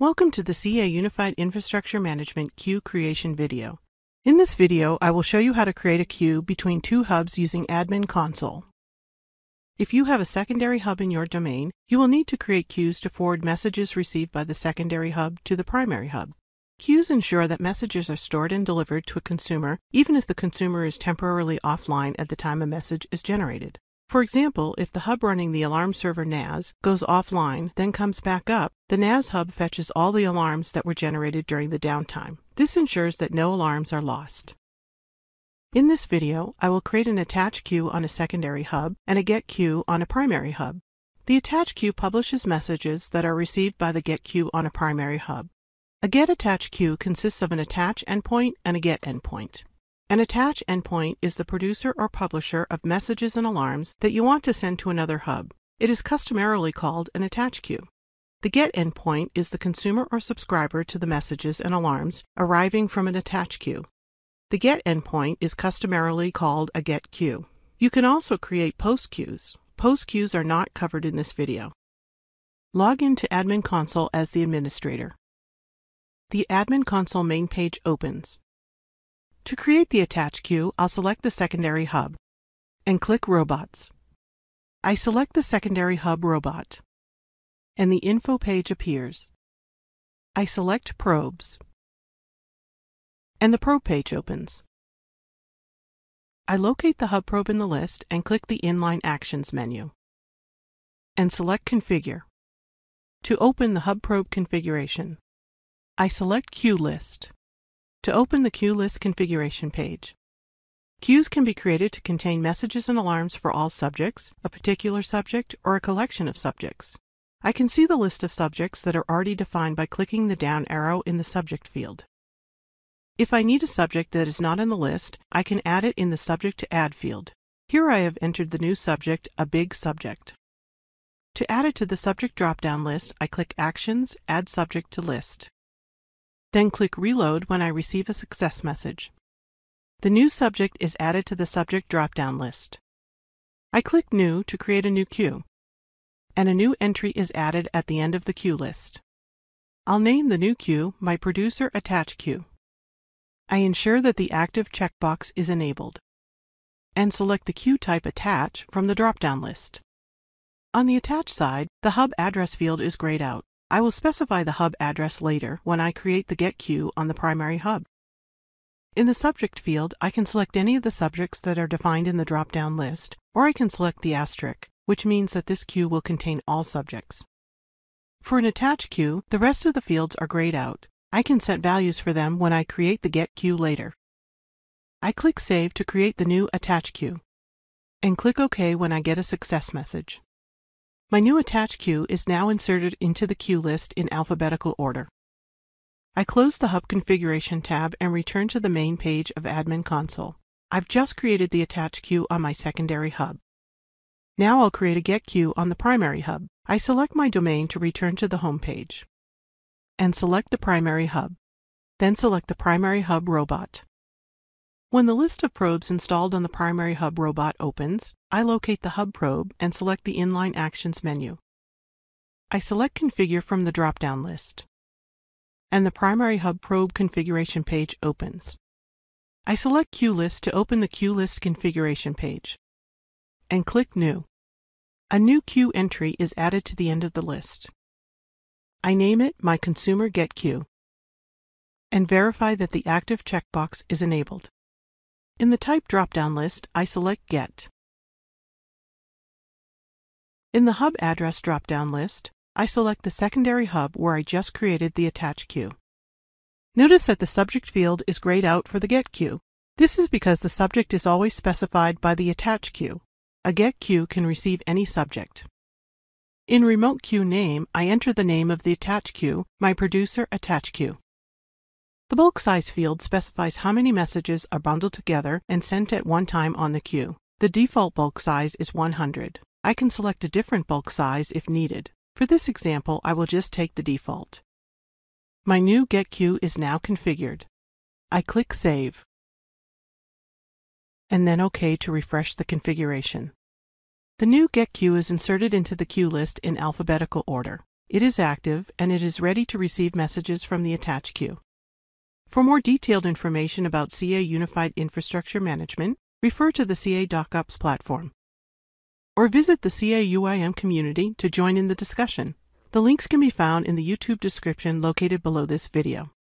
Welcome to the CA Unified Infrastructure Management queue creation video. In this video, I will show you how to create a queue between two hubs using Admin Console. If you have a secondary hub in your domain, you will need to create queues to forward messages received by the secondary hub to the primary hub. Queues ensure that messages are stored and delivered to a consumer even if the consumer is temporarily offline at the time a message is generated. For example, if the hub running the alarm server NAS goes offline, then comes back up, the NAS hub fetches all the alarms that were generated during the downtime. This ensures that no alarms are lost. In this video, I will create an attach queue on a secondary hub and a get queue on a primary hub. The attach queue publishes messages that are received by the get queue on a primary hub. A get attach queue consists of an attach endpoint and a get endpoint. An attach endpoint is the producer or publisher of messages and alarms that you want to send to another hub. It is customarily called an attach queue. The GET endpoint is the consumer or subscriber to the messages and alarms arriving from an attach queue. The GET endpoint is customarily called a GET queue. You can also create POST queues. POST queues are not covered in this video. Log into Admin Console as the administrator. The Admin Console main page opens. To create the attach queue, I'll select the secondary hub and click Robots. I select the secondary hub robot and the info page appears. I select Probes and the probe page opens. I locate the hub probe in the list and click the Inline Actions menu and select Configure. To open the hub probe configuration, I select Queue List to open the queue list configuration page. Queues can be created to contain messages and alarms for all subjects, a particular subject, or a collection of subjects. I can see the list of subjects that are already defined by clicking the down arrow in the subject field. If I need a subject that is not in the list, I can add it in the Subject to Add field. Here I have entered the new subject, a big subject. To add it to the subject drop-down list, I click Actions, Add Subject to List then click Reload when I receive a success message. The new subject is added to the subject drop-down list. I click New to create a new queue, and a new entry is added at the end of the queue list. I'll name the new queue my Producer Attach Queue. I ensure that the active checkbox is enabled, and select the queue type Attach from the drop-down list. On the Attach side, the hub address field is grayed out. I will specify the hub address later when I create the get queue on the primary hub. In the subject field, I can select any of the subjects that are defined in the drop-down list, or I can select the asterisk, which means that this queue will contain all subjects. For an attached queue, the rest of the fields are grayed out. I can set values for them when I create the get queue later. I click Save to create the new attach queue, and click OK when I get a success message. My new attach queue is now inserted into the queue list in alphabetical order. I close the Hub Configuration tab and return to the main page of Admin Console. I've just created the attach queue on my secondary hub. Now I'll create a get queue on the primary hub. I select my domain to return to the home page and select the primary hub. Then select the primary hub robot. When the list of probes installed on the primary hub robot opens, I locate the hub probe and select the Inline Actions menu. I select Configure from the drop-down list, and the primary hub probe configuration page opens. I select QList to open the QList configuration page, and click New. A new queue entry is added to the end of the list. I name it My Consumer Get Queue, and verify that the active checkbox is enabled. In the Type drop-down list, I select Get. In the Hub Address drop-down list, I select the secondary hub where I just created the attach queue. Notice that the subject field is grayed out for the get queue. This is because the subject is always specified by the attach queue. A get queue can receive any subject. In remote queue name, I enter the name of the attach queue, my producer attach queue. The bulk size field specifies how many messages are bundled together and sent at one time on the queue. The default bulk size is 100. I can select a different bulk size if needed. For this example, I will just take the default. My new Get Queue is now configured. I click Save, and then OK to refresh the configuration. The new Get Queue is inserted into the queue list in alphabetical order. It is active, and it is ready to receive messages from the attach queue. For more detailed information about CA Unified Infrastructure Management, refer to the CA DocOps platform or visit the CAUIM community to join in the discussion. The links can be found in the YouTube description located below this video.